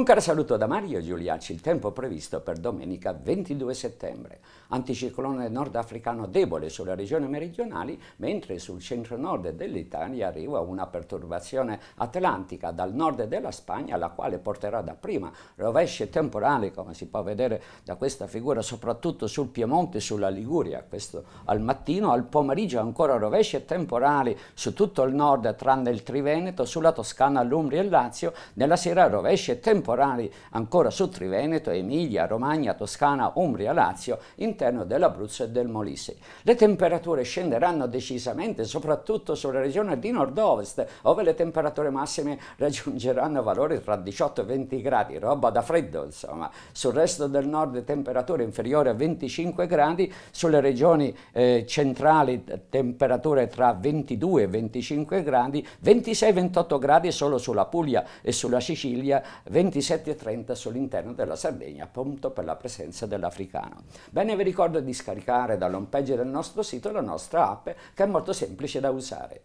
Un caro saluto da Mario Giuliacci, il tempo previsto per domenica 22 settembre. Anticiclone nordafricano debole sulle regioni meridionali, mentre sul centro-nord dell'Italia arriva una perturbazione atlantica dal nord della Spagna, la quale porterà dapprima rovesce temporali, come si può vedere da questa figura, soprattutto sul Piemonte e sulla Liguria, questo al mattino, al pomeriggio ancora rovesce temporali su tutto il nord, tranne il Triveneto, sulla Toscana, l'Umbria e il Lazio, nella sera rovesce temporali temporali ancora su Triveneto, Emilia, Romagna, Toscana, Umbria, Lazio, interno dell'Abruzzo e del Molise. Le temperature scenderanno decisamente, soprattutto sulla regione di nord-ovest, dove le temperature massime raggiungeranno valori tra 18 e 20 gradi, roba da freddo insomma. Sul resto del nord temperature inferiori a 25 gradi, sulle regioni eh, centrali temperature tra 22 e 25 gradi, 26-28 gradi solo sulla Puglia e sulla Sicilia, 26 27.30 sull'interno della Sardegna, appunto per la presenza dell'africano. Bene, vi ricordo di scaricare dall'home page del nostro sito la nostra app, che è molto semplice da usare.